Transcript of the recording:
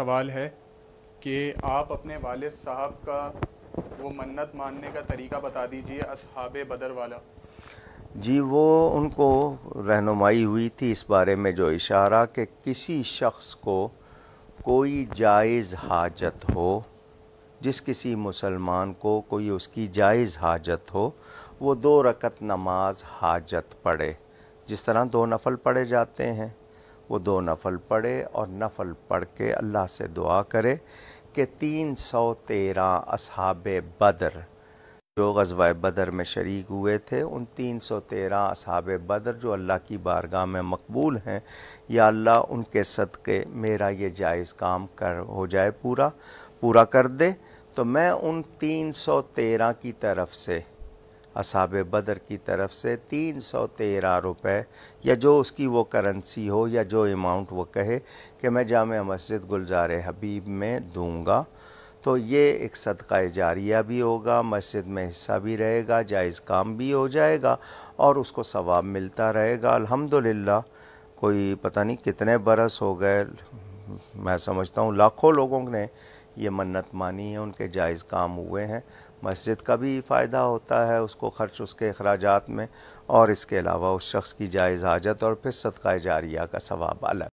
सवाल है कि आप अपने वाल साहब का वो मन्नत मानने का तरीका बता दीजिए अब बदर वाला जी वो उनको रहनुमाई हुई थी इस बारे में जो इशारा कि किसी शख्स को कोई जायज़ हाजत हो जिस किसी मुसलमान को कोई उसकी जायज़ हाजत हो वो दो रकत नमाज हाजत पढ़े जिस तरह दो नफल पढ़े जाते हैं वो दो नफल पढ़े और नफल पढ़ के अल्लाह से दुआ करे कि तीन सौ तेरह असहाब बदर जो गजवा बदर में शरीक हुए थे उन तीन सौ तेरह असहाब बदर जो अल्लाह की बारगाह में मकबूल हैं या अल्लाह उनके सदक़े मेरा ये जायज़ काम कर हो जाए पूरा पूरा कर दे तो मैं उन तीन सौ तेरह की तरफ से असाब बदर की तरफ से तीन सौ तेरह रुपये या जो उसकी वो करेंसी हो या जो अमाउंट वो कहे कि मैं जाम मस्जिद गुलजार हबीब में दूँगा तो ये एक सदका जारिया भी होगा मस्जिद में हिस्सा भी रहेगा जायज़ काम भी हो जाएगा और उसको सवाब मिलता रहेगा अल्हम्दुलिल्लाह कोई पता नहीं कितने बरस हो गए मैं समझता हूँ लाखों लोगों ने ये मन्नत मानी है उनके जायज़ काम हुए हैं मस्जिद का भी फ़ायदा होता है उसको खर्च उसके अखराज में और इसके अलावा उस शख्स की जायज़ हाजत और फिर सदका जारिया का सवाब अलग